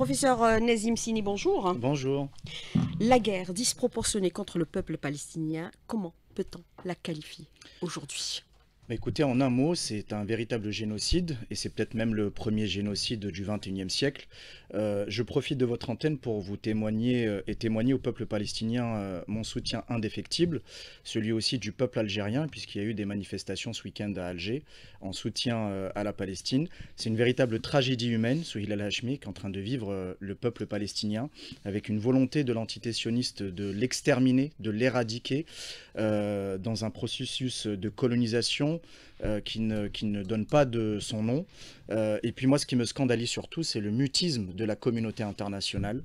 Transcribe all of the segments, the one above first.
Professeur euh, Nazim Sini, bonjour. Bonjour. La guerre disproportionnée contre le peuple palestinien, comment peut-on la qualifier aujourd'hui Écoutez, en un mot, c'est un véritable génocide, et c'est peut-être même le premier génocide du XXIe siècle. Euh, je profite de votre antenne pour vous témoigner euh, et témoigner au peuple palestinien euh, mon soutien indéfectible, celui aussi du peuple algérien, puisqu'il y a eu des manifestations ce week-end à Alger en soutien à la Palestine. C'est une véritable tragédie humaine sous Al Hashmi qu'est en train de vivre le peuple palestinien, avec une volonté de l'entité sioniste de l'exterminer, de l'éradiquer, dans un processus de colonisation euh, qui, ne, qui ne donne pas de son nom. Euh, et puis moi, ce qui me scandalise surtout, c'est le mutisme de la communauté internationale.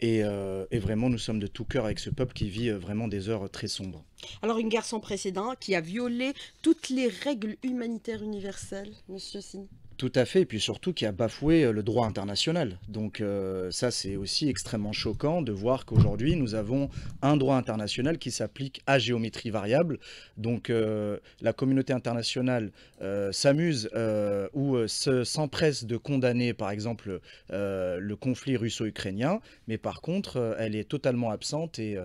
Et, euh, et, vraiment, nous sommes de tout cœur avec ce peuple qui vit vraiment des heures très sombres. Alors, une guerre sans précédent qui a violé toutes les règles humanitaires universelles, monsieur Sini tout à fait, et puis surtout qui a bafoué euh, le droit international. Donc euh, ça, c'est aussi extrêmement choquant de voir qu'aujourd'hui, nous avons un droit international qui s'applique à géométrie variable. Donc euh, la communauté internationale s'amuse ou s'empresse de condamner, par exemple, le conflit russo-ukrainien, mais par contre, elle est totalement absente et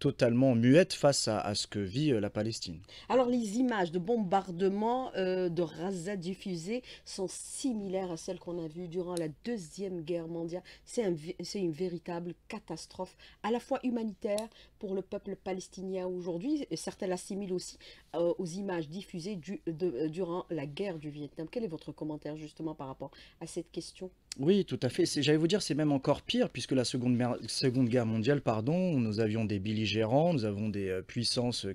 totalement muette face à, ce que vit la Palestine. Alors les images de bombardements de Raza diffusées sont similaires à celles qu'on a vues durant la Deuxième Guerre mondiale. C'est une véritable catastrophe, à la fois humanitaire pour le peuple palestinien aujourd'hui, et certains l'assimilent aussi euh, aux images diffusées durant la guerre du Vietnam. Quel est votre commentaire justement par rapport à cette question oui, tout à fait. J'allais vous dire, c'est même encore pire, puisque la Seconde, Guerre mondiale, pardon, nous avions des belligérants, nous avons des euh, puissances euh,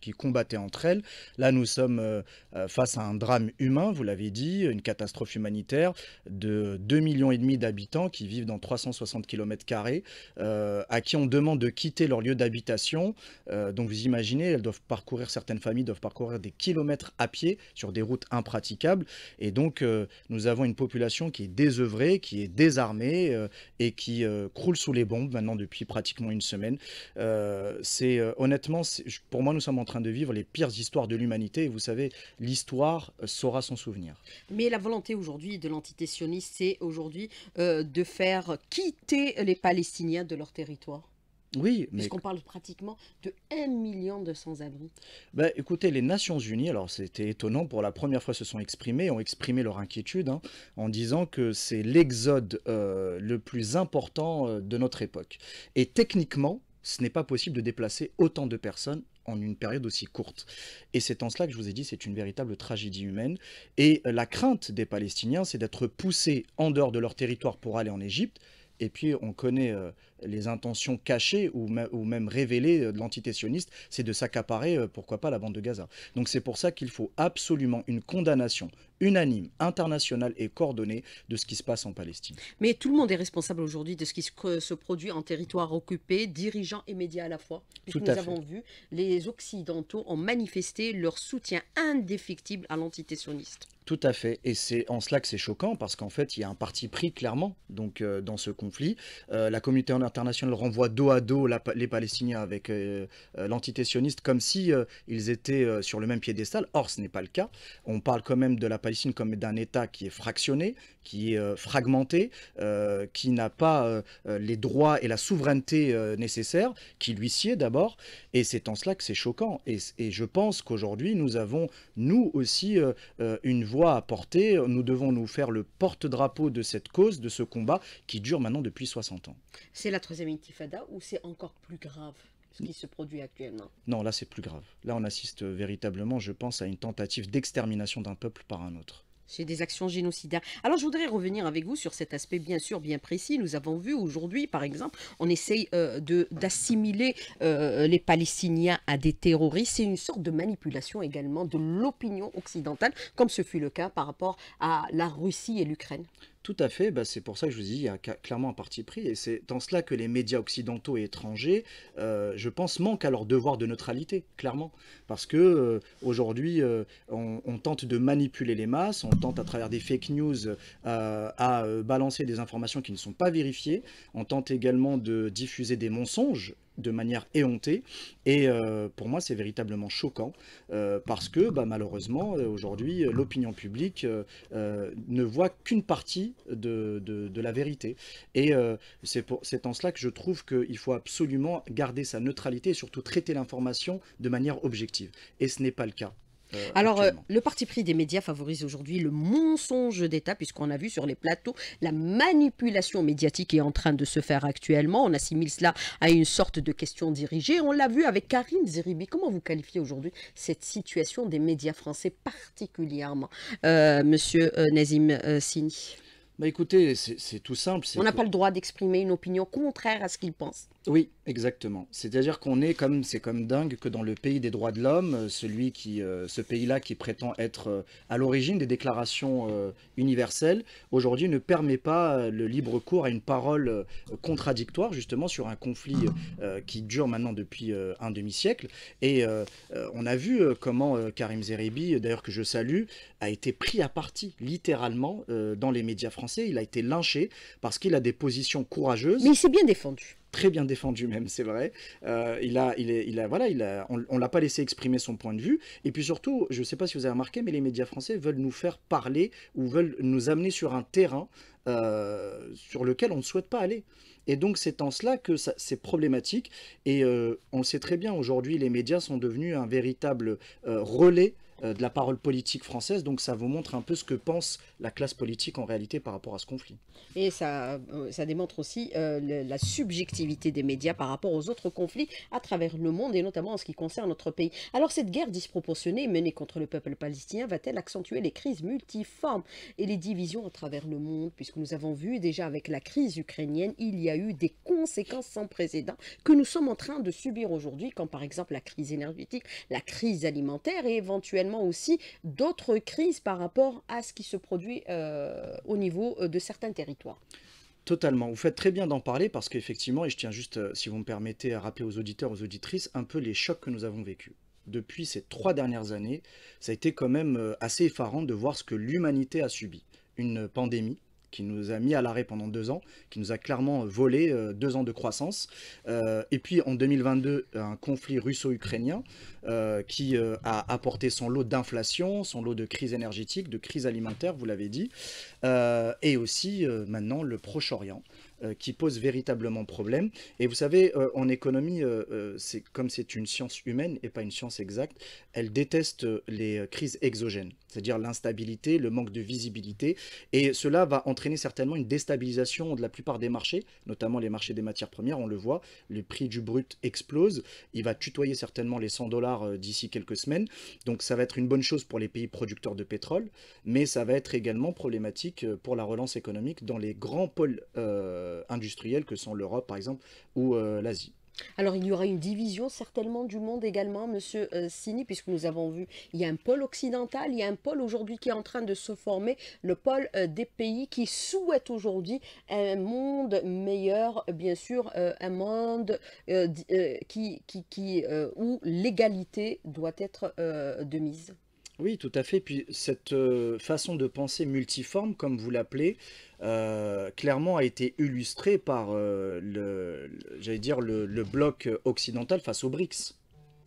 qui, combattaient entre elles. Là, nous sommes euh, face à un drame humain, vous l'avez dit, une catastrophe humanitaire de 2,5 millions et demi d'habitants qui vivent dans 360 km carrés, à qui on demande de quitter leur lieu d'habitation. donc vous imaginez, elles doivent parcourir, certaines familles doivent parcourir des kilomètres à pied sur des routes impraticables. Et donc, nous avons une population qui est désœuvré, qui est désarmé euh, et qui euh, croule sous les bombes maintenant depuis pratiquement une semaine. Euh, c'est honnêtement, pour moi, nous sommes en train de vivre les pires histoires de l'humanité. vous savez, l'histoire saura son souvenir. Mais la volonté aujourd'hui de l'entité sioniste, c'est aujourd'hui de faire quitter les Palestiniens de leur territoire. Oui, mais... Puisqu'on parle pratiquement de 1 million de sans-abri. Bah, écoutez, les Nations Unies, alors c'était étonnant, pour la première fois se sont exprimées, ont exprimé leur inquiétude hein, en disant que c'est l'exode euh, le plus important euh, de notre époque. Et techniquement, ce n'est pas possible de déplacer autant de personnes en une période aussi courte. Et c'est en cela que je vous ai dit, c'est une véritable tragédie humaine. Et la crainte des Palestiniens, c'est d'être poussés en dehors de leur territoire pour aller en Égypte, et puis, on connaît euh, les intentions cachées ou, même révélées euh, de l'entité sioniste, c'est de s'accaparer, euh, pourquoi pas, la bande de Gaza. Donc, c'est pour ça qu'il faut absolument une condamnation unanime, internationale et coordonnée de ce qui se passe en Palestine. Mais tout le monde est responsable aujourd'hui de ce qui se produit en territoire occupé, dirigeants et médias à la fois. Puisque nous avons vu, les Occidentaux ont manifesté leur soutien indéfectible à l'entité sioniste. Tout à fait, et c'est en cela que c'est choquant, parce qu'en fait, il y a un parti pris clairement donc, euh, dans ce conflit. Euh, la communauté internationale renvoie dos à dos les Palestiniens avec euh, l'entité sioniste comme si ils étaient sur le même piédestal. Or, ce n'est pas le cas. On parle quand même de la Palestine comme d'un État qui est fractionné, qui est euh, fragmenté, euh, qui n'a pas euh, les droits et la souveraineté nécessaires, qui lui sied d'abord. Et c'est en cela que c'est choquant. Et, et, je pense qu'aujourd'hui, nous avons, nous aussi, une voix à porter. Nous devons nous faire le porte-drapeau de cette cause, de ce combat qui dure maintenant depuis 60 ans. C'est la troisième intifada ou c'est encore plus grave ce qui se produit actuellement. Non, là c'est plus grave. Là on assiste véritablement, je pense, à une tentative d'extermination d'un peuple par un autre. C'est des actions génocidaires. Alors je voudrais revenir avec vous sur cet aspect bien sûr bien précis. Nous avons vu aujourd'hui, par exemple, on essaye euh, d'assimiler euh, les Palestiniens à des terroristes. C'est une sorte de manipulation également de l'opinion occidentale, comme ce fut le cas par rapport à la Russie et l'Ukraine. Tout à fait, bah, c'est pour ça que je vous dis, il y a clairement un parti pris, et c'est dans cela que les médias occidentaux et étrangers, euh, je pense, manquent à leur devoir de neutralité, clairement. Parce que euh, aujourd'hui, euh, on, on, tente de manipuler les masses, on tente à travers des fake news à balancer des informations qui ne sont pas vérifiées, on tente également de diffuser des mensonges de manière éhontée. Et euh, pour moi, c'est véritablement choquant euh, parce que bah, malheureusement, euh, aujourd'hui, l'opinion publique ne voit qu'une partie de, la vérité. Et c'est en cela que je trouve qu'il faut absolument garder sa neutralité et surtout traiter l'information de manière objective. Et ce n'est pas le cas. Euh, Alors, euh, le parti pris des médias favorise aujourd'hui le mensonge d'État, puisqu'on a vu sur les plateaux la manipulation médiatique est en train de se faire actuellement. On assimile cela à une sorte de question dirigée. On l'a vu avec Karine Zeribi. Comment vous qualifiez aujourd'hui cette situation des médias français particulièrement, euh, Monsieur Nazim Sini bah, écoutez, c'est tout simple. On n'a pas le droit d'exprimer une opinion contraire à ce qu'il pense. Oui, exactement. C'est-à-dire qu'on est comme, c'est comme dingue que dans le pays des droits de l'homme, euh, celui qui, euh, ce pays-là qui prétend être euh, à l'origine des déclarations universelles, aujourd'hui ne permet pas le libre cours à une parole contradictoire, justement sur un conflit qui dure maintenant depuis un demi-siècle. Et on a vu comment Karim Zeribi, d'ailleurs que je salue, a été pris à partie, littéralement, dans les médias français il a été lynché parce qu'il a des positions courageuses. Mais il s'est bien défendu très bien défendu même, c'est vrai. Euh, il a, il est, il voilà, il a, on, l'a pas laissé exprimer son point de vue. Et puis surtout, je ne sais pas si vous avez remarqué, mais les médias français veulent nous faire parler ou veulent nous amener sur un terrain euh, sur lequel on ne souhaite pas aller. Et donc c'est en cela que c'est problématique. Et euh, on le sait très bien, aujourd'hui, les médias sont devenus un véritable relais euh, de la parole politique française. Donc ça vous montre un peu ce que pense la classe politique en réalité par rapport à ce conflit. Et ça, euh, ça démontre aussi euh, la subjectivité des médias par rapport aux autres conflits à travers le monde et notamment en ce qui concerne notre pays. Alors cette guerre disproportionnée menée contre le peuple palestinien va-t-elle accentuer les crises multiformes et les divisions à travers le monde puisque nous avons vu déjà avec la crise ukrainienne, il y a eu des conséquences sans précédent que nous sommes en train de subir aujourd'hui comme par exemple la crise énergétique, la crise alimentaire et éventuellement aussi d'autres crises par rapport à ce qui se produit euh, au niveau euh, de certains territoires. Totalement. Vous faites très bien d'en parler parce qu'effectivement, et je tiens juste, euh, si vous me permettez, à rappeler aux auditeurs, aux auditrices, un peu les chocs que nous avons vécus depuis ces trois dernières années, ça a été quand même assez effarant de voir ce que l'humanité a subi. Une pandémie qui nous a mis à l'arrêt pendant deux ans, qui nous a clairement euh, volé euh, deux ans de croissance. Euh, et puis en 2022, un conflit russo-ukrainien qui a apporté son lot d'inflation, son lot de crise énergétique, de crise alimentaire, vous l'avez dit, et aussi maintenant le Proche-Orient qui pose véritablement problème. Et vous savez, en économie, c'est comme c'est une science humaine et pas une science exacte, elle déteste les crises exogènes c'est-à-dire l'instabilité, le manque de visibilité. Et cela va entraîner certainement une déstabilisation de la plupart des marchés, notamment les marchés des matières premières, on le voit, le prix du brut explose, il va tutoyer certainement les 100 dollars euh, d'ici quelques semaines, donc ça va être une bonne chose pour les pays producteurs de pétrole, mais ça va être également problématique euh, pour la relance économique dans les grands pôles euh, industriels que sont l'Europe par exemple ou l'Asie. Alors il y aura une division certainement du monde également, Monsieur euh, Sini, puisque nous avons vu, il y a un pôle occidental, il y a un pôle aujourd'hui qui est en train de se former, le pôle euh, des pays qui souhaitent aujourd'hui un monde meilleur, euh, bien sûr, un monde qui où l'égalité doit être de mise. Oui, tout à fait. Puis cette euh, façon de penser multiforme, comme vous l'appelez, euh, clairement a été illustrée par euh, le, j'allais dire le bloc occidental face aux BRICS.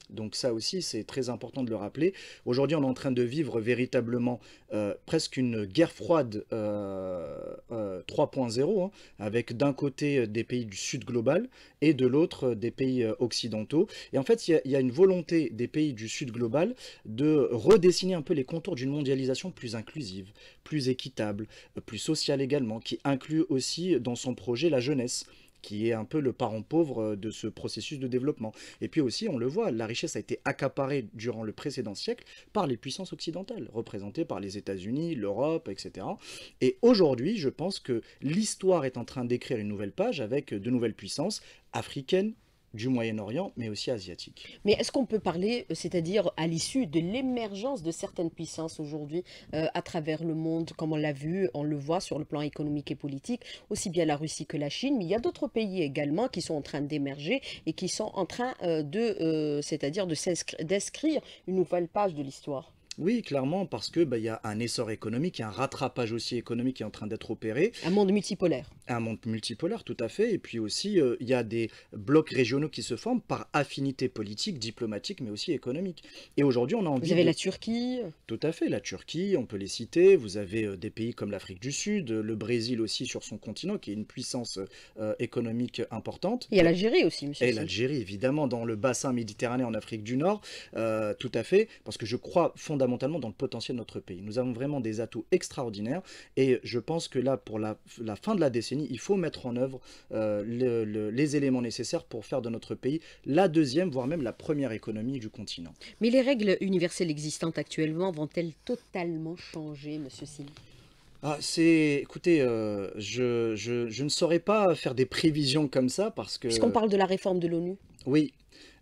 Donc ça aussi, c'est très important de le rappeler. Aujourd'hui, on est en train de vivre véritablement euh, presque une guerre froide 3.0, euh, euh, hein, avec d'un côté des pays du sud global et de l'autre des pays occidentaux. Et en fait, il y, a une volonté des pays du sud global de redessiner un peu les contours d'une mondialisation plus inclusive, plus équitable, plus sociale également, qui inclut aussi dans son projet la jeunesse qui est un peu le parent pauvre euh, de ce processus de développement. Et puis aussi, on le voit, la richesse a été accaparée durant le précédent siècle par les puissances occidentales, représentées par les États-Unis, l'Europe, etc. Et aujourd'hui, je pense que l'histoire est en train d'écrire une nouvelle page avec de nouvelles puissances africaines, du Moyen-Orient, mais aussi asiatique. Mais est-ce qu'on peut parler, euh, c'est-à-dire à, l'issue de l'émergence de certaines puissances aujourd'hui euh, à travers le monde, comme on l'a vu, on le voit sur le plan économique et politique, aussi bien la Russie que la Chine, mais il y a d'autres pays également qui sont en train d'émerger et qui sont en train euh, de, c'est-à-dire de d'inscrire une nouvelle page de l'histoire. Oui, clairement, parce que bah, y a un essor économique, un rattrapage aussi économique qui est en train d'être opéré. Un monde multipolaire. Un monde multipolaire, tout à fait. Et puis aussi, euh, il y a des blocs régionaux qui se forment par affinité politique, diplomatique, mais aussi économique. Et aujourd'hui, on a envie. Vous avez la Turquie. Tout à fait, la Turquie, on peut les citer. Vous avez euh, des pays comme l'Afrique du Sud, le Brésil aussi sur son continent, qui est une puissance euh, économique importante. Et l'Algérie aussi, monsieur. Et l'Algérie, évidemment, dans le bassin méditerranéen en Afrique du Nord, tout à fait, parce que je crois fondamentalement fondamentalement dans le potentiel de notre pays. Nous avons vraiment des atouts extraordinaires et je pense que là, pour la, fin de la décennie, il faut mettre en œuvre euh, les éléments nécessaires pour faire de notre pays la deuxième, voire même la première économie du continent. Mais les règles universelles existantes actuellement vont-elles totalement changer, Monsieur Sylvie ah, c'est, écoutez, euh, je, ne saurais pas faire des prévisions comme ça parce que... qu'on parle de la réforme de l'ONU. Oui,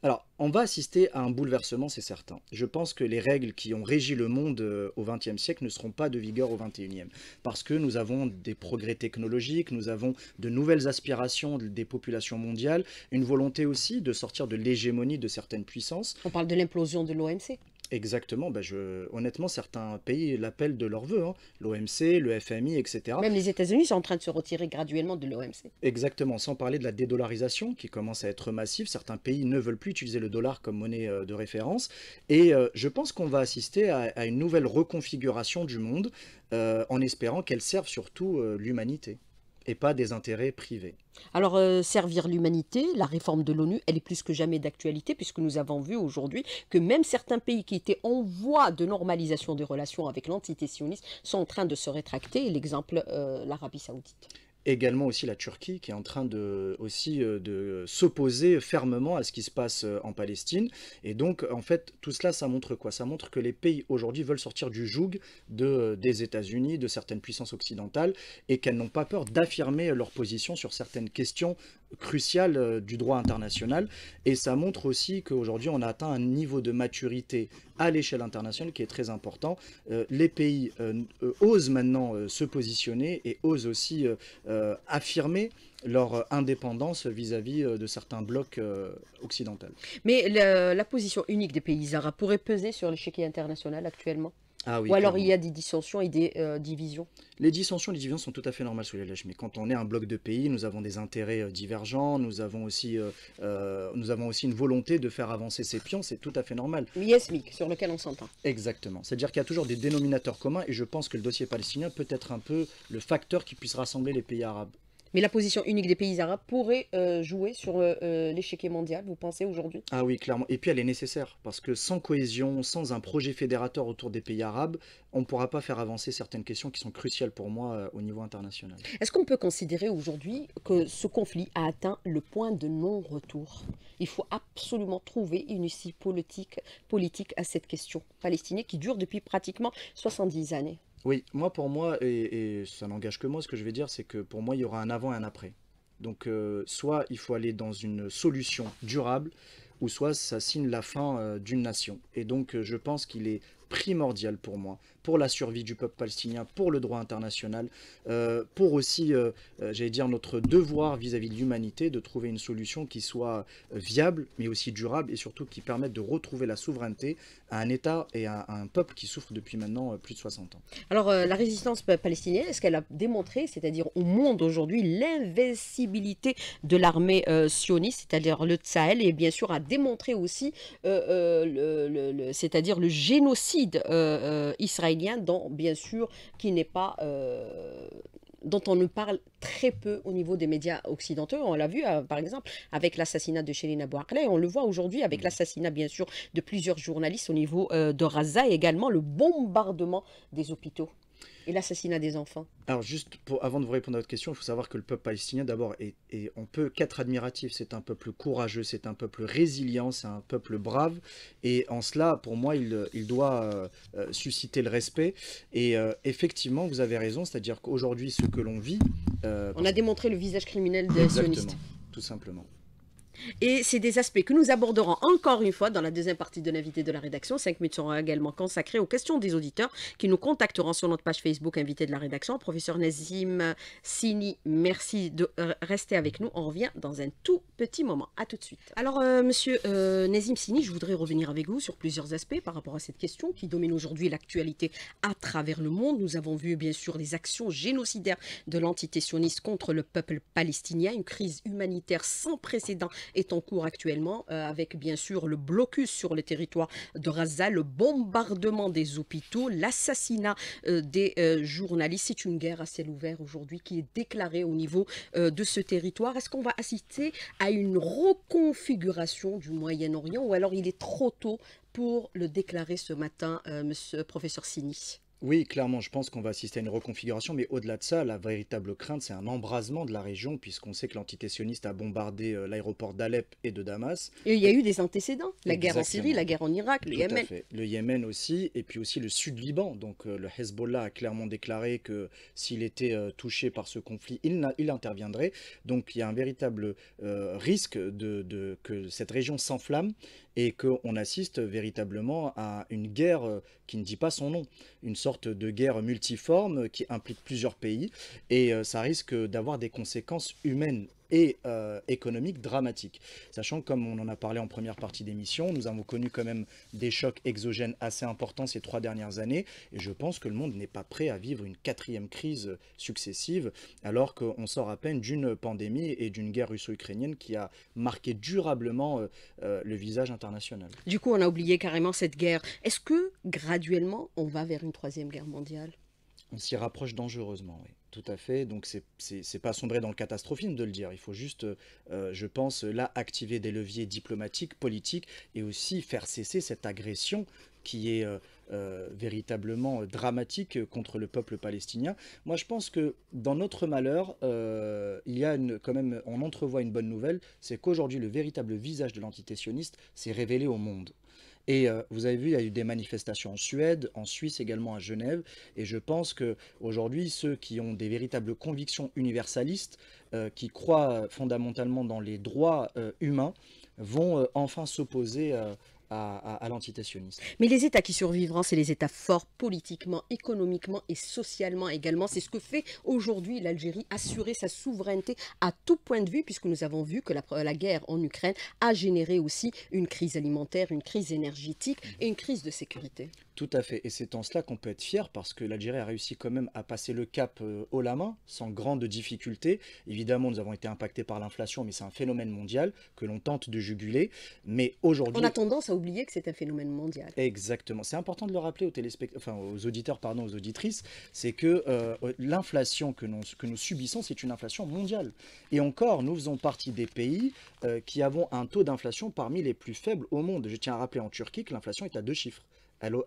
alors, on va assister à un bouleversement, c'est certain. Je pense que les règles qui ont régi le monde euh, au XXe siècle ne seront pas de vigueur au XXIe, parce que nous avons des progrès technologiques, nous avons de nouvelles aspirations des populations mondiales, une volonté aussi de sortir de l'hégémonie de certaines puissances. On parle de l'implosion de l'OMC. Exactement. Ben je, honnêtement, certains pays l'appellent de leur vœu. Hein. L'OMC, le FMI, etc. Même les États-Unis sont en train de se retirer graduellement de l'OMC. Exactement. Sans parler de la dédollarisation qui commence à être massive. Certains pays ne veulent plus utiliser le dollar comme monnaie euh, de référence. Et euh, je pense qu'on va assister à, une nouvelle reconfiguration du monde euh, en espérant qu'elle serve surtout l'humanité et pas des intérêts privés. Alors, euh, servir l'humanité, la réforme de l'ONU, elle est plus que jamais d'actualité, puisque nous avons vu aujourd'hui que même certains pays qui étaient en voie de normalisation des relations avec l'entité sioniste sont en train de se rétracter, l'exemple euh, l'Arabie saoudite également aussi la Turquie qui est en train de aussi euh, de s'opposer fermement à ce qui se passe euh, en Palestine et donc en fait tout cela ça montre quoi ça montre que les pays aujourd'hui veulent sortir du joug de euh, des États-Unis de certaines puissances occidentales et qu'elles n'ont pas peur d'affirmer leur position sur certaines questions crucial euh, du droit international et ça montre aussi qu'aujourd'hui on a atteint un niveau de maturité à l'échelle internationale qui est très important. Euh, les pays euh, osent maintenant se positionner et osent aussi affirmer leur indépendance vis-à-vis de certains blocs occidentaux. Mais la, la position unique des pays arabes pourrait peser sur l'échiquier international actuellement ah Ou alors il y a des dissensions et des euh, divisions. Les dissensions et les divisions sont tout à fait normales sous les lèches, mais quand on est un bloc de pays, nous avons des intérêts euh, divergents, nous avons, aussi, euh, nous avons aussi une volonté de faire avancer ses pions, c'est tout à fait normal. Yesmic, sur lequel on s'entend. Exactement, c'est-à-dire qu'il y a toujours des dénominateurs communs, et je pense que le dossier palestinien peut être un peu le facteur qui puisse rassembler les pays arabes. Mais la position unique des pays arabes pourrait euh, jouer sur euh, euh, l'échiquier mondial, vous pensez, aujourd'hui Ah oui, clairement. Et puis elle est nécessaire, parce que sans cohésion, sans un projet fédérateur autour des pays arabes, on ne pourra pas faire avancer certaines questions qui sont cruciales pour moi au niveau international. Est-ce qu'on peut considérer aujourd'hui que ce conflit a atteint le point de non-retour Il faut absolument trouver une issue politique, politique à cette question palestinienne qui dure depuis pratiquement 70 années. Oui, moi pour moi, et, ça n'engage que moi, ce que je vais dire, c'est que pour moi, il y aura un avant et un après. Donc euh, soit il faut aller dans une solution durable, ou soit ça signe la fin euh, d'une nation. Et donc euh, je pense qu'il est primordial pour moi pour la survie du peuple palestinien, pour le droit international, euh, pour aussi, euh, euh, j'allais dire, notre devoir vis-à-vis de l'humanité de trouver une solution qui soit viable, mais aussi durable, et surtout qui permette de retrouver la souveraineté à un État et à, un peuple qui souffre depuis maintenant plus de 60 ans. Alors, la résistance palestinienne, est-ce qu'elle a démontré, c'est-à-dire au monde aujourd'hui, l'invincibilité de l'armée sioniste, c'est-à-dire le Tsahel, et bien sûr a démontré aussi, c'est-à-dire le génocide israélien dont bien sûr qui n'est pas euh, dont on ne parle très peu au niveau des médias occidentaux. On l'a vu, euh, par exemple, avec l'assassinat de Shelina Bouakley On le voit aujourd'hui avec mm. l'assassinat, bien sûr, de plusieurs journalistes au niveau euh, de Raza et également le bombardement des hôpitaux et l'assassinat des enfants Alors juste, avant de vous répondre à votre question, il faut savoir que le peuple palestinien, d'abord, est, on peut qu'être admiratif. C'est un peuple courageux, c'est un peuple résilient, c'est un peuple brave. Et en cela, pour moi, il, doit euh, euh, susciter le respect. Et euh, effectivement, vous avez raison, c'est-à-dire qu'aujourd'hui, ce que l'on vit... on a démontré le visage criminel des sionistes. Tout simplement. Et c'est des aspects que nous aborderons encore une fois dans la deuxième partie de l'invité de la rédaction. Cinq minutes seront également consacrées aux questions des auditeurs qui nous contacteront sur notre page Facebook invité de la rédaction. Professeur Nazim Sini, merci de euh, rester avec nous. On revient dans un tout petit moment. À tout de suite. Alors, euh, monsieur euh, Nazim Sini, je voudrais revenir avec vous sur plusieurs aspects par rapport à cette question qui domine aujourd'hui l'actualité à travers le monde. Nous avons vu, bien sûr, les actions génocidaires de l'entité sioniste contre le peuple palestinien, une crise humanitaire sans précédent est en cours actuellement, euh, avec bien sûr le blocus sur le territoire de Gaza, le bombardement des hôpitaux, l'assassinat euh, des euh, journalistes. C'est une guerre à ciel ouvert aujourd'hui qui est déclarée au niveau de ce territoire. Est-ce qu'on va assister à une reconfiguration du Moyen-Orient ou alors il est trop tôt pour le déclarer ce matin, monsieur professeur Sini oui, clairement, je pense qu'on va assister à une reconfiguration, mais au-delà de ça, la véritable crainte, c'est un embrasement de la région, puisqu'on sait que l'entité a bombardé euh, l'aéroport d'Alep et de Damas. Et il y a eu des antécédents, la guerre en Syrie, la guerre en Irak, le Yémen. Le Yémen aussi, et puis aussi le sud Liban. Donc euh, le Hezbollah a clairement déclaré que s'il était euh, touché par ce conflit, il, interviendrait. Donc il y a un véritable risque que cette région s'enflamme, et qu'on assiste véritablement à une guerre euh, qui ne dit pas son nom, une sorte de guerre multiforme qui implique plusieurs pays, et euh, ça risque d'avoir des conséquences humaines et euh, économique dramatique. Sachant que, comme on en a parlé en première partie d'émission, nous avons connu quand même des chocs exogènes assez importants ces trois dernières années, et je pense que le monde n'est pas prêt à vivre une quatrième crise successive, alors qu'on sort à peine d'une pandémie et d'une guerre russo-ukrainienne qui a marqué durablement euh, euh, le visage international. Du coup, on a oublié carrément cette guerre. Est-ce que, graduellement, on va vers une troisième guerre mondiale On s'y rapproche dangereusement, oui. Tout à fait. Donc, c'est pas sombrer dans le catastrophisme de le dire. Il faut juste, euh, je pense, là, activer des leviers diplomatiques, politiques et aussi faire cesser cette agression qui est euh, euh, véritablement dramatique contre le peuple palestinien. Moi, je pense que dans notre malheur, il y a quand même, on entrevoit une bonne nouvelle, c'est qu'aujourd'hui, le véritable visage de l'entité sioniste s'est révélé au monde. Et euh, vous avez vu, il y a eu des manifestations en Suède, en Suisse également à Genève. Et je pense que aujourd'hui, ceux qui ont des véritables convictions universalistes, euh, qui croient fondamentalement dans les droits euh, humains, vont enfin s'opposer à, l'antitationnisme. Mais les États qui survivront, hein, c'est les États forts politiquement, économiquement et socialement également. C'est ce que fait aujourd'hui l'Algérie, assurer sa souveraineté à tout point de vue, puisque nous avons vu que euh, la, guerre en Ukraine a généré aussi une crise alimentaire, une crise énergétique et une crise de sécurité. Tout à fait. Et c'est en cela qu'on peut être fier parce que l'Algérie a réussi quand même à passer le cap euh, au haut la main, sans grande difficulté. Évidemment, nous avons été impactés par l'inflation, mais c'est un phénomène mondial que l'on tente de juguler. Mais aujourd'hui. On a tendance à que c'est un phénomène mondial. Exactement. C'est important de le rappeler aux, enfin, aux auditeurs, pardon, aux auditrices, c'est que euh, euh, l'inflation que nous, subissons, c'est une inflation mondiale. Et encore, nous faisons partie des pays euh, qui avons un taux d'inflation parmi les plus faibles au monde. Je tiens à rappeler en Turquie que l'inflation est à deux chiffres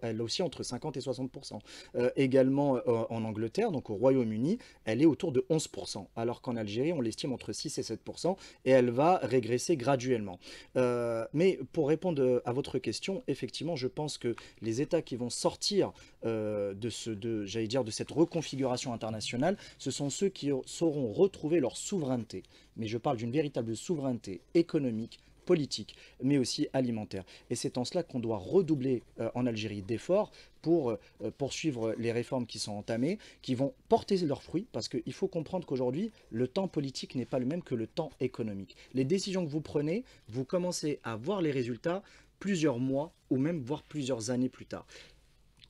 elle, est aussi entre 50 et 60%. Euh, également euh, en Angleterre, donc au Royaume-Uni, elle est autour de 11%, alors qu'en Algérie, on l'estime entre 6 et 7%, et elle va régresser graduellement. Euh, mais pour répondre à votre question, effectivement, je pense que les États qui vont sortir de cette reconfiguration internationale, ce sont ceux qui sauront retrouver leur souveraineté. Mais je parle d'une véritable souveraineté économique, politique, mais aussi alimentaire. Et c'est en cela qu'on doit redoubler euh, en Algérie d'efforts pour euh, poursuivre les réformes qui sont entamées, qui vont porter leurs fruits, parce qu'il faut comprendre qu'aujourd'hui, le temps politique n'est pas le même que le temps économique. Les décisions que vous prenez, vous commencez à voir les résultats plusieurs mois ou même voire plusieurs années plus tard.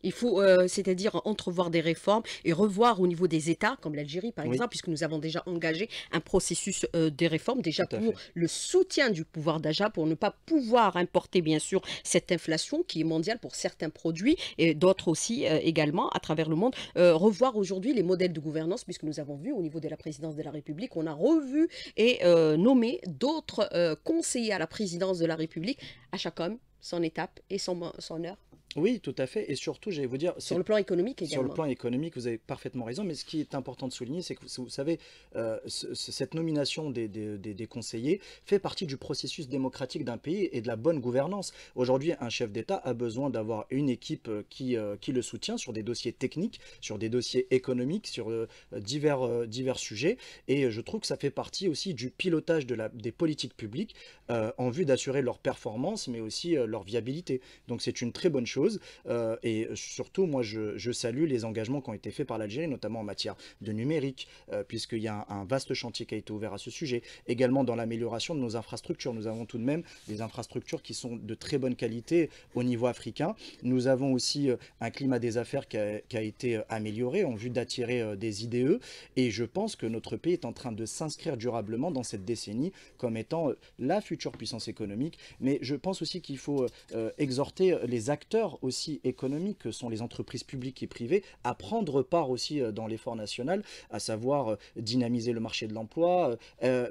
Il faut, euh, c'est-à-dire, entrevoir des réformes et revoir au niveau des États, comme l'Algérie par exemple, puisque nous avons déjà engagé un processus de euh, des réformes, déjà pour le soutien du pouvoir d'achat, pour ne pas pouvoir importer, bien sûr, cette inflation qui est mondiale pour certains produits et d'autres aussi euh, également à travers le monde. revoir aujourd'hui les modèles de gouvernance, puisque nous avons vu au niveau de la présidence de la République, on a revu et nommé d'autres conseillers à la présidence de la République, à chaque homme, son étape et son heure oui, tout à fait. Et surtout, vais vous dire... Sur le plan économique également. Sur le plan économique, vous avez parfaitement raison. Mais ce qui est important de souligner, c'est que vous savez, euh, cette nomination des, des, conseillers fait partie du processus démocratique d'un pays et de la bonne gouvernance. Aujourd'hui, un chef d'État a besoin d'avoir une équipe euh, qui, euh, qui le soutient sur des dossiers techniques, sur des dossiers économiques, sur divers, divers sujets. Et je trouve que ça fait partie aussi du pilotage de la, des politiques publiques en vue d'assurer leur performance, mais aussi leur viabilité. Donc c'est une très bonne chose. Euh, et surtout, moi, je, salue les engagements qui ont été faits par l'Algérie, notamment en matière de numérique, euh, puisqu'il y a un, vaste chantier qui a été ouvert à ce sujet. Également dans l'amélioration de nos infrastructures. Nous avons tout de même des infrastructures qui sont de très bonne qualité au niveau africain. Nous avons aussi euh, un climat des affaires qui a, qui a été amélioré en vue d'attirer des IDE. Et je pense que notre pays est en train de s'inscrire durablement dans cette décennie comme étant la future puissance économique. Mais je pense aussi qu'il faut exhorter les acteurs aussi économiques que sont les entreprises publiques et privées à prendre part aussi euh, dans l'effort national, à savoir euh, dynamiser le marché de l'emploi, euh,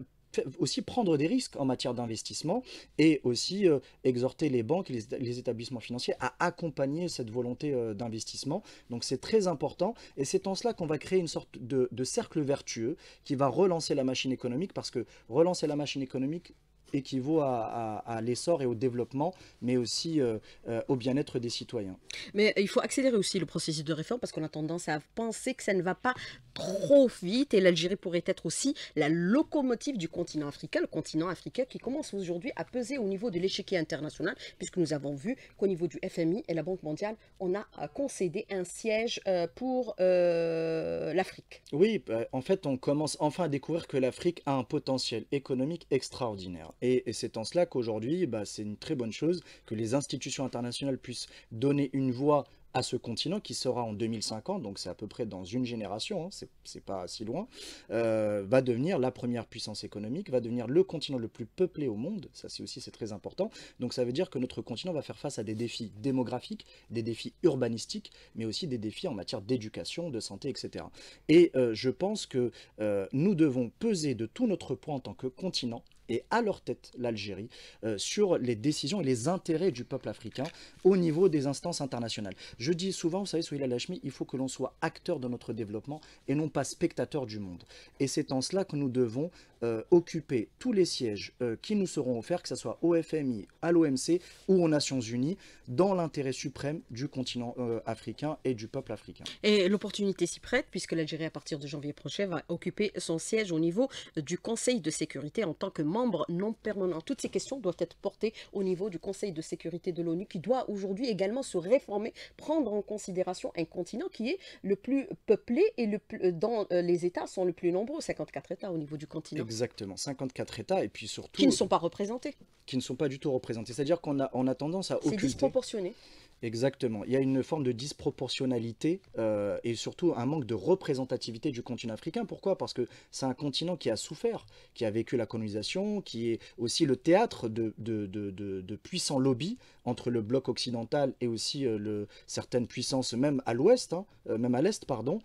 aussi prendre des risques en matière d'investissement et aussi exhorter les banques les, établissements financiers à accompagner cette volonté d'investissement. Donc c'est très important et c'est en cela qu'on va créer une sorte de, cercle vertueux qui va relancer la machine économique parce que relancer la machine économique équivaut à, l'essor et au développement, mais aussi euh, euh, au bien-être des citoyens. Mais euh, il faut accélérer aussi le processus de réforme parce qu'on a tendance à penser que ça ne va pas trop vite et l'Algérie pourrait être aussi la locomotive du continent africain, le continent africain qui commence aujourd'hui à peser au niveau de l'échiquier international puisque nous avons vu qu'au niveau du FMI et la Banque mondiale, on a concédé un siège pour l'Afrique. Oui, en fait, on commence enfin à découvrir que l'Afrique a un potentiel économique extraordinaire. Et, c'est en cela qu'aujourd'hui, bah, c'est une très bonne chose que les institutions internationales puissent donner une voix à ce continent qui sera en 2050, donc c'est à peu près dans une génération, hein, c'est pas si loin, euh, va devenir la première puissance économique, va devenir le continent le plus peuplé au monde, ça c'est aussi c'est très important, donc ça veut dire que notre continent va faire face à des défis démographiques, des défis urbanistiques, mais aussi des défis en matière d'éducation, de santé, etc. Et euh, je pense que euh, nous devons peser de tout notre poids en tant que continent et à leur tête l'Algérie euh, sur les décisions et les intérêts du peuple africain au niveau des instances internationales. Je dis souvent, vous savez, la Lachmi, il faut que l'on soit acteur de notre développement et non pas spectateur du monde. Et c'est en cela que nous devons euh, occuper tous les sièges euh, qui nous seront offerts, que ce soit au FMI, à l'OMC ou aux Nations Unies, dans l'intérêt suprême du continent euh, africain et du peuple africain. Et l'opportunité s'y prête, puisque l'Algérie, à partir de janvier prochain, va occuper son siège au niveau du Conseil de sécurité en tant que membre non permanent. Toutes ces questions doivent être portées au niveau du Conseil de sécurité de l'ONU, qui doit aujourd'hui également se réformer, prendre en considération un continent qui est le plus peuplé et le plus, dont les États sont le plus nombreux, 54 États au niveau du continent. Exactement, 54 États, et puis surtout... Qui ne sont pas représentés. Qui ne sont pas du tout représentés. C'est-à-dire qu'on a, tendance à occulter... C'est disproportionné. Exactement. Il y a une forme de disproportionnalité euh, et surtout un manque de représentativité du continent africain. Pourquoi Parce que c'est un continent qui a souffert, qui a vécu la colonisation, qui est aussi le théâtre de, puissants lobbies entre le bloc occidental et aussi euh, certaines puissances, même à l'ouest, hein, euh, même à l'est, pardon.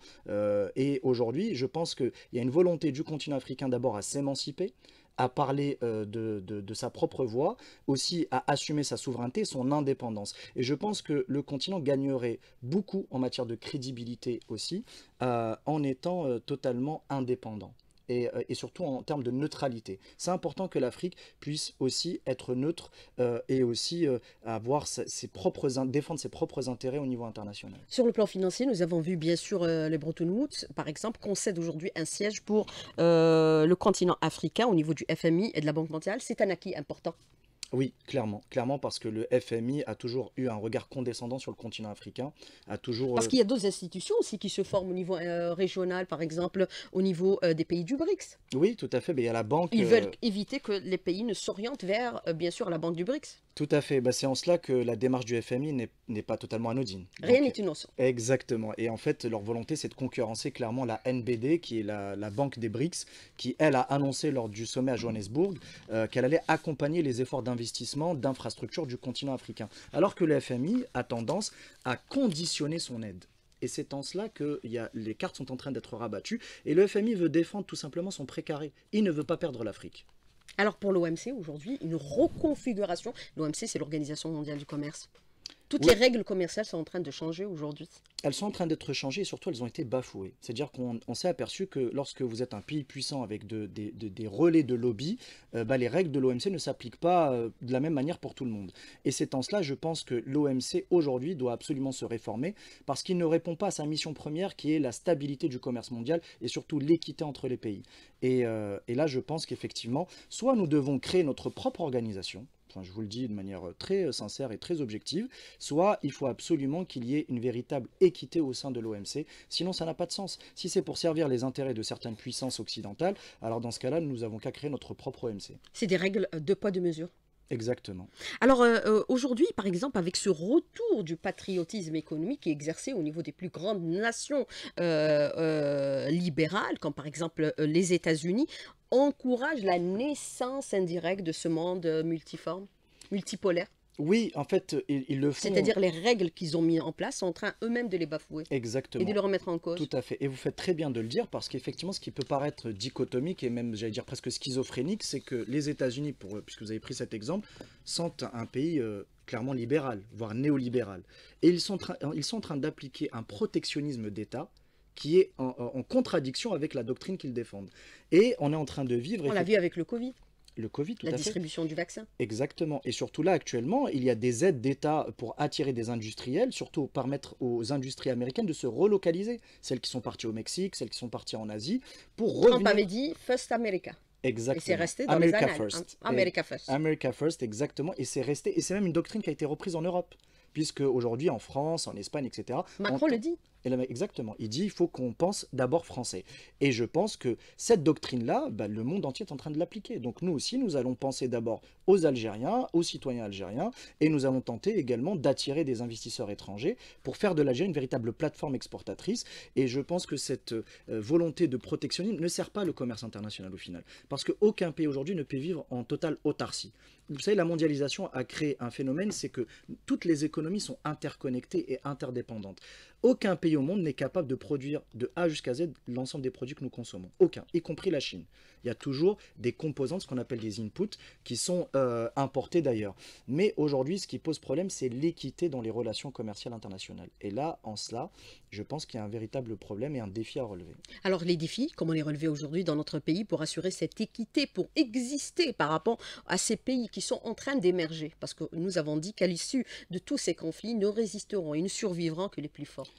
et aujourd'hui, je pense qu'il y a une volonté du continent africain d'abord à s'émanciper, à parler euh, de, sa propre voix, aussi à assumer sa souveraineté, son indépendance. Et je pense que le continent gagnerait beaucoup en matière de crédibilité aussi, euh, en étant euh, totalement indépendant. Euh, et, surtout en termes de neutralité. C'est important que l'Afrique puisse aussi être neutre euh, et aussi euh, avoir ses, propres défendre ses propres intérêts au niveau international. Sur le plan financier, nous avons vu bien sûr les Bretton Woods, par exemple, qu'on cède aujourd'hui un siège pour le continent africain au niveau du FMI et de la Banque mondiale. C'est un acquis important. Oui, clairement. Clairement parce que le FMI a toujours eu un regard condescendant sur le continent africain. A toujours, parce euh, qu'il y a d'autres institutions aussi qui se forment au niveau euh, régional, par exemple au niveau euh, des pays du BRICS. Oui, tout à fait. Mais il y a la banque... Ils veulent éviter que les pays ne s'orientent vers, bien sûr, la banque du BRICS. Tout à fait. Bah, c'est en cela que la démarche du FMI n'est pas totalement anodine. Rien n'est innocent. Exactement. Et en fait, leur volonté, c'est de concurrencer clairement la NBD, qui est la, banque des BRICS, qui, elle, a annoncé lors du sommet à Johannesburg qu'elle allait accompagner les efforts d'investissement d'investissement d'infrastructures du continent africain. Alors que le FMI a tendance à conditionner son aide. Et c'est en cela que les cartes sont en train d'être rabattues. Et le FMI veut défendre tout simplement son précaré. Il ne veut pas perdre l'Afrique. Alors pour l'OMC, aujourd'hui, une reconfiguration. L'OMC, c'est l'Organisation mondiale du commerce. Toutes les règles commerciales sont en train de changer aujourd'hui. Elles sont en train d'être changées et surtout elles ont été bafouées. C'est-à-dire qu'on s'est aperçu que lorsque vous êtes un pays puissant avec des relais de lobby, euh, bah, les règles de l'OMC ne s'appliquent pas euh, de la même manière pour tout le monde. Et c'est en cela, je pense que l'OMC aujourd'hui doit absolument se réformer parce qu'il ne répond pas à sa mission première qui est la stabilité du commerce mondial et surtout l'équité entre les pays. Et, euh, et là, je pense qu'effectivement, soit nous devons créer notre propre organisation, je vous le dis de manière euh, très euh, sincère et très objective, soit il faut absolument qu'il y ait une véritable équité au sein de l'OMC, sinon ça n'a pas de sens. Si c'est pour servir les intérêts de certaines puissances occidentales, alors dans ce cas-là, nous n'avons qu'à créer notre propre OMC. C'est des règles euh, de poids de mesure Exactement. Alors euh, euh, aujourd'hui, par exemple, avec ce retour du patriotisme économique qui est exercé au niveau des plus grandes nations euh, libérales, comme par exemple les États-Unis, encourage la naissance indirecte de ce monde multiforme, multipolaire oui, en fait, euh, ils, le font. C'est-à-dire les règles qu'ils ont mises en place sont en train eux-mêmes de les bafouer. Exactement. Et de le remettre en cause. Tout à fait. Et vous faites très bien de le dire parce qu'effectivement, ce qui peut paraître dichotomique et même, j'allais dire, presque schizophrénique, c'est que les États-Unis, puisque vous avez pris cet exemple, sont un pays euh, clairement libéral, voire néolibéral. Et ils sont, ils sont en train d'appliquer un protectionnisme d'État qui est en, en, contradiction avec la doctrine qu'ils défendent. Et on est en train de vivre... On l'a vu avec le Covid le Covid, La distribution du vaccin. Exactement. Et surtout là, actuellement, il y a des aides d'État pour attirer des industriels, surtout permettre aux industries américaines de se relocaliser. Celles qui sont parties au Mexique, celles qui sont parties en Asie, pour Trump avait dit « First America ». Exactement. Et c'est resté dans America les First. America First. America First, exactement. Et c'est resté. Et c'est même une doctrine qui a été reprise en Europe, puisque aujourd'hui en France, en Espagne, etc. Macron le dit exactement, il dit il faut qu'on pense d'abord français. Et je pense que cette doctrine-là, bah, le monde entier est en train de l'appliquer. Donc nous aussi, nous allons penser d'abord aux Algériens, aux citoyens algériens, et nous allons tenter également d'attirer des investisseurs étrangers pour faire de l'Algérie une véritable plateforme exportatrice. Et je pense que cette euh, volonté de protectionnisme ne sert pas le commerce international au final. Parce qu'aucun pays aujourd'hui ne peut vivre en totale autarcie. Vous savez, la mondialisation a créé un phénomène, c'est que toutes les économies sont interconnectées et interdépendantes. Aucun pays au monde n'est capable de produire de A jusqu'à Z l'ensemble des produits que nous consommons. Aucun, y compris la Chine. Il y a toujours des composantes, ce qu'on appelle des inputs, qui sont euh, importés d'ailleurs. Mais aujourd'hui, ce qui pose problème, c'est l'équité dans les relations commerciales internationales. Et là, en cela, je pense qu'il y a un véritable problème et un défi à relever. Alors les défis, comment les relever aujourd'hui dans notre pays pour assurer cette équité, pour exister par rapport à ces pays qui sont en train d'émerger Parce que nous avons dit qu'à l'issue de tous ces conflits, nous résisterons et ne survivrons que les plus forts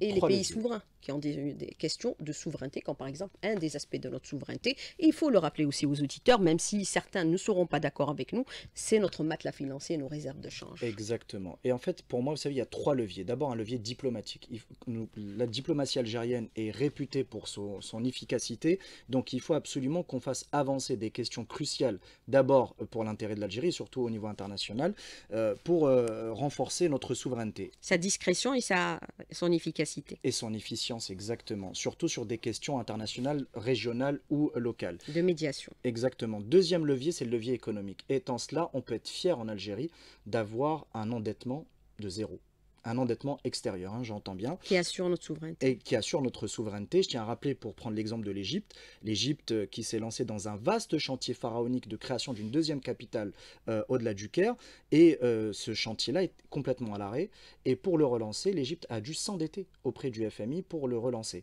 et les pays souverains qui ont des, questions de souveraineté, comme par exemple un des aspects de notre souveraineté. il faut le rappeler aussi aux auditeurs, même si certains ne seront pas d'accord avec nous, c'est notre matelas financier et nos réserves de change. Exactement. Et en fait, pour moi, vous savez, il y a trois leviers. D'abord, un levier diplomatique. la diplomatie algérienne est réputée pour son, efficacité, donc il faut absolument qu'on fasse avancer des questions cruciales, d'abord euh, pour l'intérêt de l'Algérie, surtout au niveau international, euh, pour euh, renforcer notre souveraineté. Sa discrétion et sa, son efficacité. Et son efficience exactement. Surtout sur des questions internationales, régionales ou locales. De médiation. Exactement. Deuxième levier, c'est le levier économique. Et en cela, on peut être fier en Algérie d'avoir un endettement de zéro un endettement extérieur, hein, j'entends bien. Qui assure notre souveraineté. Et qui assure notre souveraineté. Je tiens à rappeler, pour prendre l'exemple de l'Égypte, l'Égypte euh, qui s'est lancée dans un vaste chantier pharaonique de création d'une deuxième capitale euh, au-delà du Caire. Et euh, ce chantier-là est complètement à l'arrêt. Et pour le relancer, l'Égypte a dû s'endetter auprès du FMI pour le relancer.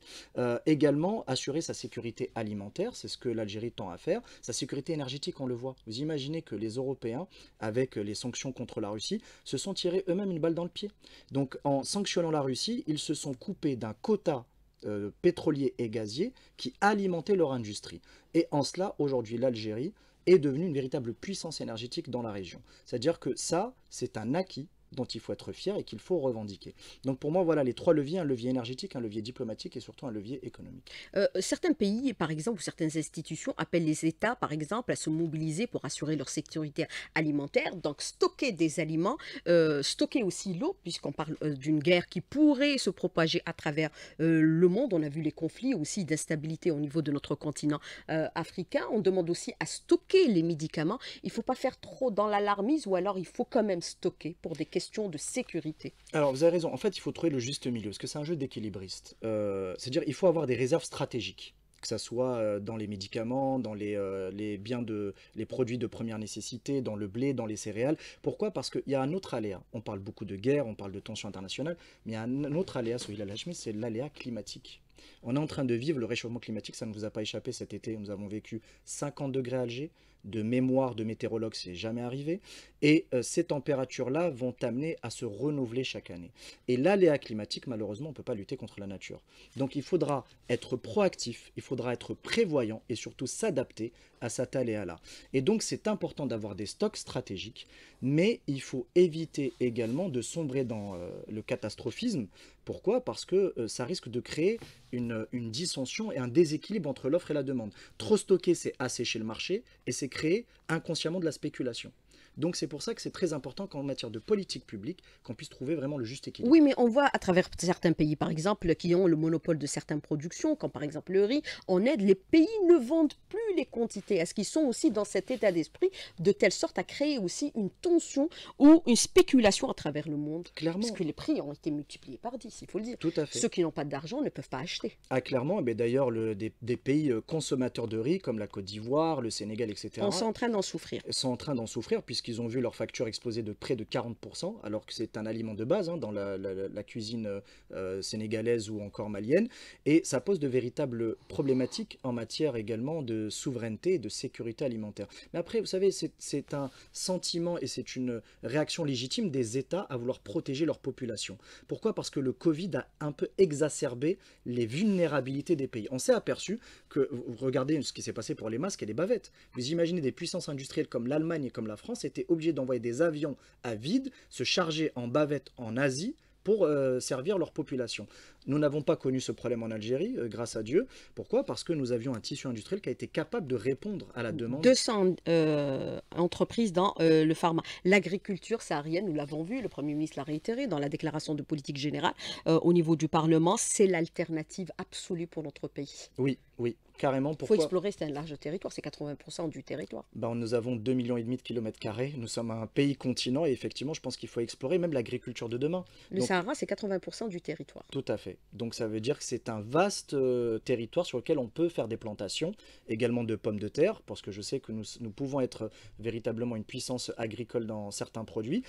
également, assurer sa sécurité alimentaire, c'est ce que l'Algérie tend à faire. Sa sécurité énergétique, on le voit. Vous imaginez que les Européens, avec les sanctions contre la Russie, se sont tirés eux-mêmes une balle dans le pied. Donc en sanctionnant la Russie, ils se sont coupés d'un quota euh, pétrolier et gazier qui alimentait leur industrie. Et en cela, aujourd'hui, l'Algérie est devenue une véritable puissance énergétique dans la région. C'est-à-dire que ça, c'est un acquis dont il faut être fier et qu'il faut revendiquer. Donc pour moi, voilà les trois leviers, un levier énergétique, un levier diplomatique et surtout un levier économique. Euh, certains pays, par exemple, ou certaines institutions appellent les États, par exemple, à se mobiliser pour assurer leur sécurité alimentaire, donc stocker des aliments, euh, stocker aussi l'eau, puisqu'on parle euh, d'une guerre qui pourrait se propager à travers le monde. On a vu les conflits aussi d'instabilité au niveau de notre continent africain. On demande aussi à stocker les médicaments. Il ne faut pas faire trop dans l'alarmisme ou alors il faut quand même stocker pour des questions de sécurité. Alors vous avez raison, en fait il faut trouver le juste milieu, parce que c'est un jeu d'équilibriste. Euh, c'est-à-dire il faut avoir des réserves stratégiques que ça soit euh, dans les médicaments, dans euh, les, biens de, les produits de première nécessité, dans le blé, dans les céréales. Pourquoi Parce qu'il y a un autre aléa. On parle beaucoup de guerre, on parle de tensions internationales, mais il y a un autre aléa sur la Hashmi, c'est l'aléa climatique. On est en train de vivre le réchauffement climatique, ça ne vous a pas échappé cet été. Nous avons vécu 50 degrés à Alger. De mémoire de météorologue, c'est jamais arrivé. Et euh, ces températures-là vont amener à se renouveler chaque année. Et l'aléa climatique, malheureusement, on ne peut pas lutter contre la nature. Donc il faudra être proactif, il faudra être prévoyant et surtout s'adapter à cet aléa-là. Et donc c'est important d'avoir des stocks stratégiques, mais il faut éviter également de sombrer dans euh, le catastrophisme pourquoi Parce que euh, ça risque de créer une, une, dissension et un déséquilibre entre l'offre et la demande. Trop stocker, c'est assécher le marché et c'est créer inconsciemment de la spéculation. Donc c'est pour ça que c'est très important qu'en matière de politique publique, qu'on puisse trouver vraiment le juste équilibre. Oui, mais on voit à travers certains pays, par exemple, qui ont le monopole de certaines productions, comme par exemple le riz, on aide, les pays ne vendent plus les quantités. Est-ce qu'ils sont aussi dans cet état d'esprit de telle sorte à créer aussi une tension ou une spéculation à travers le monde Clairement. Parce que les prix ont été multipliés par 10, il faut le dire. Tout à fait. Ceux qui n'ont pas d'argent ne peuvent pas acheter. Ah, clairement. Mais eh d'ailleurs, des, des, pays euh, consommateurs de riz, comme la Côte d'Ivoire, le Sénégal, etc. sont en train d'en souffrir. Sont en train d'en souffrir, puisque ils ont vu leur facture exploser de près de 40%, alors que c'est un aliment de base hein, dans la, cuisine euh, sénégalaise ou encore malienne. Et ça pose de véritables problématiques en matière également de souveraineté et de sécurité alimentaire. Mais après, vous savez, c'est un sentiment et c'est une réaction légitime des États à vouloir protéger leur population. Pourquoi Parce que le Covid a un peu exacerbé les vulnérabilités des pays. On s'est aperçu que, regardez ce qui s'est passé pour les masques et les bavettes. Vous imaginez des puissances industrielles comme l'Allemagne et comme la France étaient obligés d'envoyer des avions à vide se charger en bavette en Asie pour euh, servir leur population. Nous n'avons pas connu ce problème en Algérie, euh, grâce à Dieu. Pourquoi Parce que nous avions un tissu industriel qui a été capable de répondre à la demande. 200 euh, entreprises dans euh, le pharma. L'agriculture saharienne, nous l'avons vu, le Premier ministre l'a réitéré dans la déclaration de politique générale au niveau du Parlement, c'est l'alternative absolue pour notre pays. Oui, oui, carrément. Il faut explorer, c'est un large territoire, c'est 80% du territoire. Ben, nous avons 2,5 millions de kilomètres carrés, nous sommes un pays continent et effectivement, je pense qu'il faut explorer même l'agriculture de demain. Le Sahara, c'est 80% du territoire. Tout à fait. Donc ça veut dire que c'est un vaste euh, territoire sur lequel on peut faire des plantations, également de pommes de terre, parce que je sais que nous, pouvons être euh, véritablement une puissance agricole dans certains produits.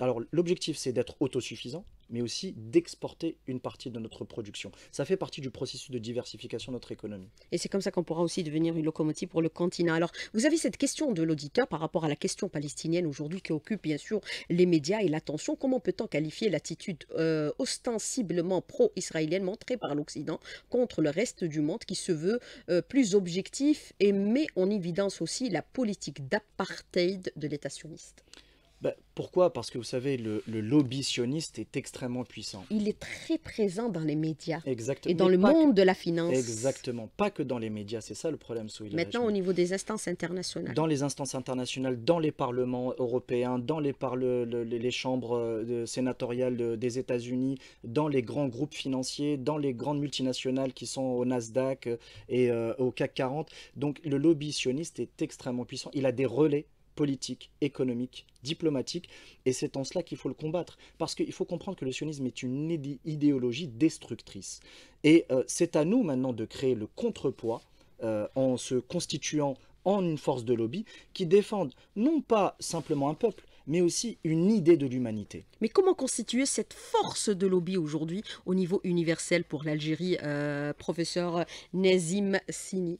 alors l'objectif c'est d'être autosuffisant, mais aussi d'exporter une partie de notre production. Ça fait partie du processus de diversification de notre économie. Et c'est comme ça qu'on pourra aussi devenir une locomotive pour le continent. Alors, vous avez cette question de l'auditeur par rapport à la question palestinienne aujourd'hui qui occupe bien sûr les médias et l'attention. Comment peut-on qualifier l'attitude euh, ostensiblement pro-israélienne montrée par l'Occident contre le reste du monde qui se veut euh, plus objectif et met en évidence aussi la politique d'apartheid de l'État sioniste bah, pourquoi Parce que vous savez, le, lobby sioniste est extrêmement puissant. Il est très présent dans les médias. Exactement. Et dans le monde de la finance. Exactement. Pas que dans les médias, c'est ça le problème. sous Maintenant, au niveau des instances internationales. Dans les instances internationales, dans les parlements européens, dans les, les chambres euh, sénatoriales des États-Unis, dans les grands groupes financiers, dans les grandes multinationales qui sont au Nasdaq euh, et euh, au CAC 40. Donc, le lobby sioniste est extrêmement puissant. Il a des relais politique, économique, diplomatique, et c'est en cela qu'il faut le combattre, parce qu'il faut comprendre que le sionisme est une idéologie destructrice. Et euh, c'est à nous maintenant de créer le contrepoids euh, en se constituant en une force de lobby qui défende non pas simplement un peuple, mais aussi une idée de l'humanité. Mais comment constituer cette force de lobby aujourd'hui au niveau universel pour l'Algérie, euh, professeur Nazim Sini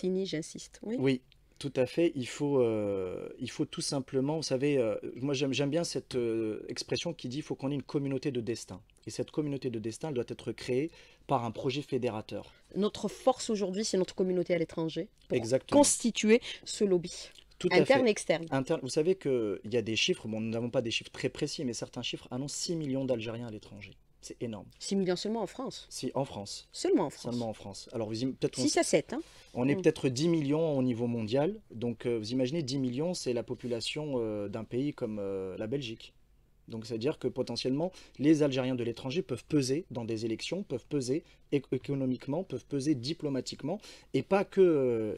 Sini, j'insiste. Oui, oui tout à fait, il faut, euh, il faut tout simplement, vous savez, euh, moi j'aime bien cette euh, expression qui dit qu'il faut qu'on ait une communauté de destin. Et cette communauté de destin, doit être créée par un projet fédérateur. Notre force aujourd'hui, c'est notre communauté à l'étranger constituer ce lobby. interne et externe. Vous savez qu'il y a des chiffres, bon, nous n'avons pas des chiffres très précis, mais certains chiffres annoncent 6 millions d'Algériens à l'étranger. C'est énorme. 6 millions seulement en France Si, en France. Seulement en France Seulement en France. Alors, vous peut-être... 6 à 7, hein. On est mm. peut-être 10 millions au niveau mondial. Donc, euh, vous imaginez, 10 millions, c'est la population euh, d'un pays comme euh, la Belgique. Donc, c'est-à-dire que potentiellement, les Algériens de l'étranger peuvent peser dans des élections, peuvent peser économiquement, peuvent peser diplomatiquement, et pas que euh,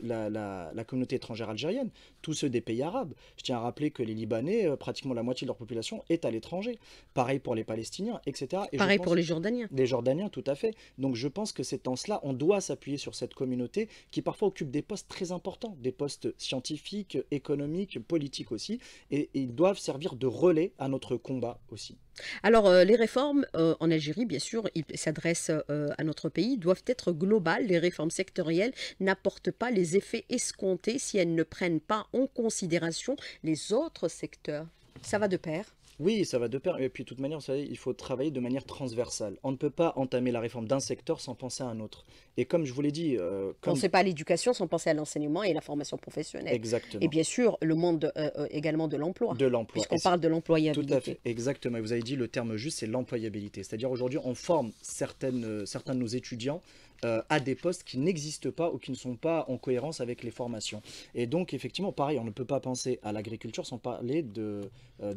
la, communauté étrangère algérienne, tous ceux des pays arabes. Je tiens à rappeler que les Libanais, euh, pratiquement la moitié de leur population est à l'étranger. Pareil pour les Palestiniens, etc. Pareil pour les Jordaniens. Les Jordaniens, tout à fait. Donc je pense que c'est en cela, on doit s'appuyer sur cette communauté qui parfois occupe des postes très importants, des postes scientifiques, économiques, politiques aussi, et, ils doivent servir de relais à notre combat aussi. Alors euh, les réformes en Algérie, bien sûr, ils s'adressent à notre pays doivent être globales. Les réformes sectorielles n'apportent pas les effets escomptés si elles ne prennent pas en considération les autres secteurs. Ça va de pair. Oui, ça va de pair. Et puis, de toute manière, il faut travailler de manière transversale. On ne peut pas entamer la réforme d'un secteur sans penser à un autre. Et comme je vous l'ai dit... Euh, comme... Pensez pas à l'éducation sans penser à l'enseignement et la formation professionnelle. Exactement. Et bien sûr, le monde euh, euh, également de l'emploi. De l'emploi. Puisqu'on parle de l'employabilité. à exactement. vous avez dit le terme juste, c'est l'employabilité. C'est-à-dire aujourd'hui, on forme certaines, euh, certains de nos étudiants euh, à des postes qui n'existent pas ou qui ne sont pas en cohérence avec les formations. Et donc, effectivement, pareil, on ne peut pas penser à l'agriculture sans parler de, euh,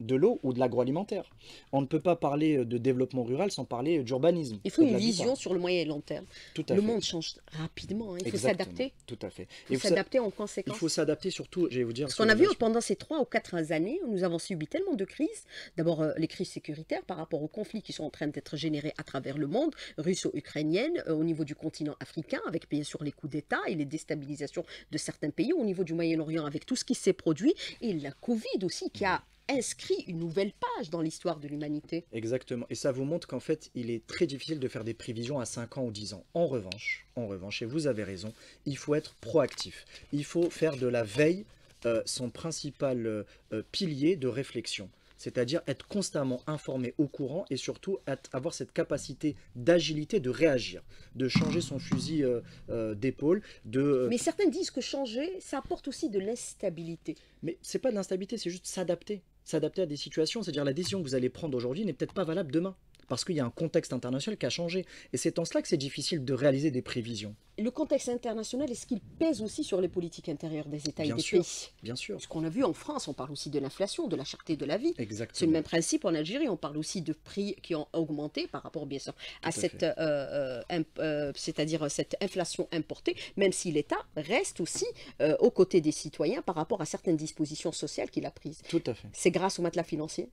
de l'eau ou de l'agroalimentaire. On ne peut pas parler de développement rural sans parler d'urbanisme. Il faut une vision sur le moyen et long terme. Tout à le monde change rapidement, hein. il faut s'adapter. Tout à fait. Il faut s'adapter en conséquence. Il faut s'adapter surtout, je vais vous dire... Ce qu'on a vu pendant ces trois ou quatre années, nous avons subi tellement de crises. D'abord, euh, les crises sécuritaires par rapport aux conflits qui sont en train d'être générés à travers le monde, russo-ukrainienne, au niveau du continent africain, avec bien sûr les coups d'État et les déstabilisations de certains pays, au niveau du Moyen-Orient, avec tout ce qui s'est produit, et la Covid aussi qui a inscrit une nouvelle page dans l'histoire de l'humanité. Exactement. Et ça vous montre qu'en fait, il est très difficile de faire des prévisions à 5 ans ou 10 ans. En revanche, en revanche, et vous avez raison, il faut être proactif. Il faut faire de la veille euh, son principal euh, euh, pilier de réflexion c'est-à-dire être constamment informé au courant et surtout avoir cette capacité d'agilité, de réagir, de changer son fusil euh, euh, d'épaule. Euh, Mais certains disent que changer, ça apporte aussi de l'instabilité. Mais c'est pas de l'instabilité, c'est juste s'adapter. S'adapter à des situations, c'est-à-dire la décision que vous allez prendre aujourd'hui n'est peut-être pas valable demain parce qu'il y a un contexte international qui a changé. Et c'est en cela que c'est difficile de réaliser des prévisions. Le contexte international, est-ce qu'il pèse aussi sur les politiques intérieures des États et des pays Bien sûr. Ce qu'on a vu en France, on parle aussi de l'inflation, de la cherté de la vie. Exactement. C'est le même principe en Algérie, on parle aussi de prix qui ont augmenté par rapport, bien sûr, à, cette, euh, euh, euh, c'est-à-dire cette inflation importée, même si l'État reste aussi aux côtés des citoyens par rapport à certaines dispositions sociales qu'il a prises. Tout à fait. C'est grâce au matelas financier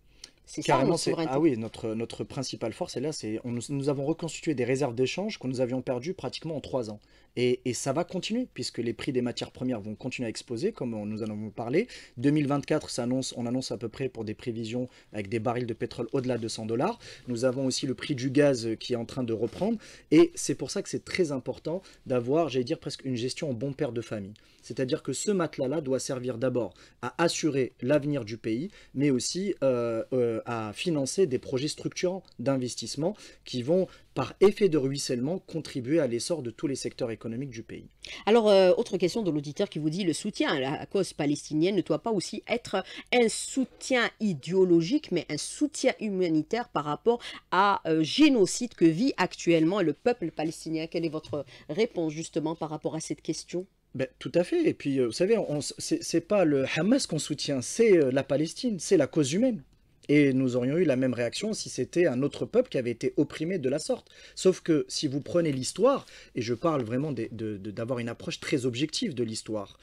c'est Carrément, notre Ah oui, notre, notre principale force, et là, c'est nous, nous avons reconstitué des réserves d'échange que nous avions perdues pratiquement en trois ans. Et, ça va continuer, puisque les prix des matières premières vont continuer à exploser, comme nous en avons parlé. 2024, on annonce à peu près pour des prévisions avec des barils de pétrole au-delà de 100 dollars. Nous avons aussi le prix du gaz qui est en train de reprendre. Et c'est pour ça que c'est très important d'avoir, j'allais dire, presque une gestion en bon père de famille. C'est-à-dire que ce matelas-là doit servir d'abord à assurer l'avenir du pays, mais aussi euh, euh, à financer des projets structurants d'investissement qui vont par effet de ruissellement, contribuer à l'essor de tous les secteurs économiques du pays. Alors, euh, autre question de l'auditeur qui vous dit le soutien à la cause palestinienne ne doit pas aussi être un soutien idéologique, mais un soutien humanitaire par rapport à euh, génocide que vit actuellement le peuple palestinien. Quelle est votre réponse justement par rapport à cette question ben, tout à fait. Et puis, euh, vous savez, c'est pas le Hamas qu'on soutient, c'est la Palestine, c'est la cause humaine. Et nous aurions eu la même réaction si c'était un autre peuple qui avait été opprimé de la sorte. Sauf que si vous prenez l'histoire, et je parle vraiment d'avoir une approche très objective de l'histoire,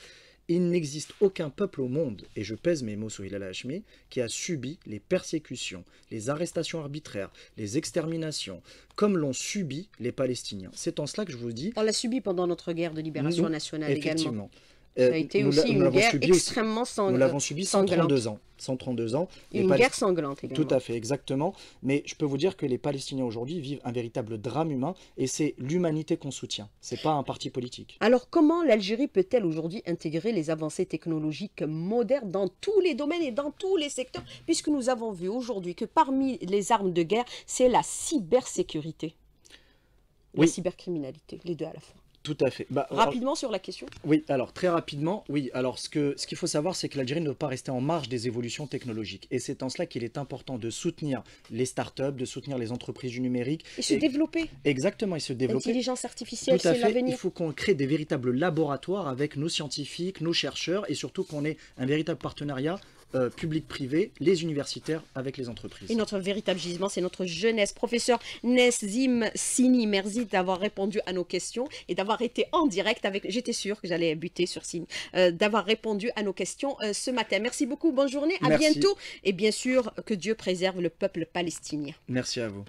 il n'existe aucun peuple au monde, et je pèse mes mots sur Hilal Hashmi, qui a subi les persécutions, les arrestations arbitraires, les exterminations, comme l'ont subi les Palestiniens. C'est en cela que je vous dis... On l'a subi pendant notre guerre de libération nationale effectivement. également. Euh, Ça a été aussi une guerre extrêmement sanglante. Nous l'avons subi 132 ans. ans. Une guerre sanglante également. Tout à fait, exactement. Mais je peux vous dire que les Palestiniens aujourd'hui vivent un véritable drame humain et c'est l'humanité qu'on soutient. Ce n'est pas un parti politique. Alors comment l'Algérie peut-elle aujourd'hui intégrer les avancées technologiques modernes dans tous les domaines et dans tous les secteurs Puisque nous avons vu aujourd'hui que parmi les armes de guerre, c'est la cybersécurité. La cybercriminalité, les deux à la fois. Tout à fait. Bah, rapidement sur la question Oui, alors très rapidement, oui. Alors ce qu'il ce qu'il faut savoir, c'est que l'Algérie ne doit pas rester en marge des évolutions technologiques. Et c'est en cela qu'il est important de soutenir les startups, de soutenir les entreprises du numérique. Et, se développer. Exactement, et se développer. L'intelligence artificielle, c'est l'avenir. Il faut qu'on crée des véritables laboratoires avec nos scientifiques, nos chercheurs, et surtout qu'on ait un véritable partenariat euh, public-privé, les universitaires avec les entreprises. Et notre véritable gisement, c'est notre jeunesse. Professeur Nesim Sini, merci d'avoir répondu à nos questions et d'avoir été en direct avec... J'étais sûr que j'allais buter sur Sini. Euh, d'avoir répondu à nos questions euh, ce matin. Merci beaucoup, bonne journée, à bientôt. Et bien sûr, que Dieu préserve le peuple palestinien. Merci à vous.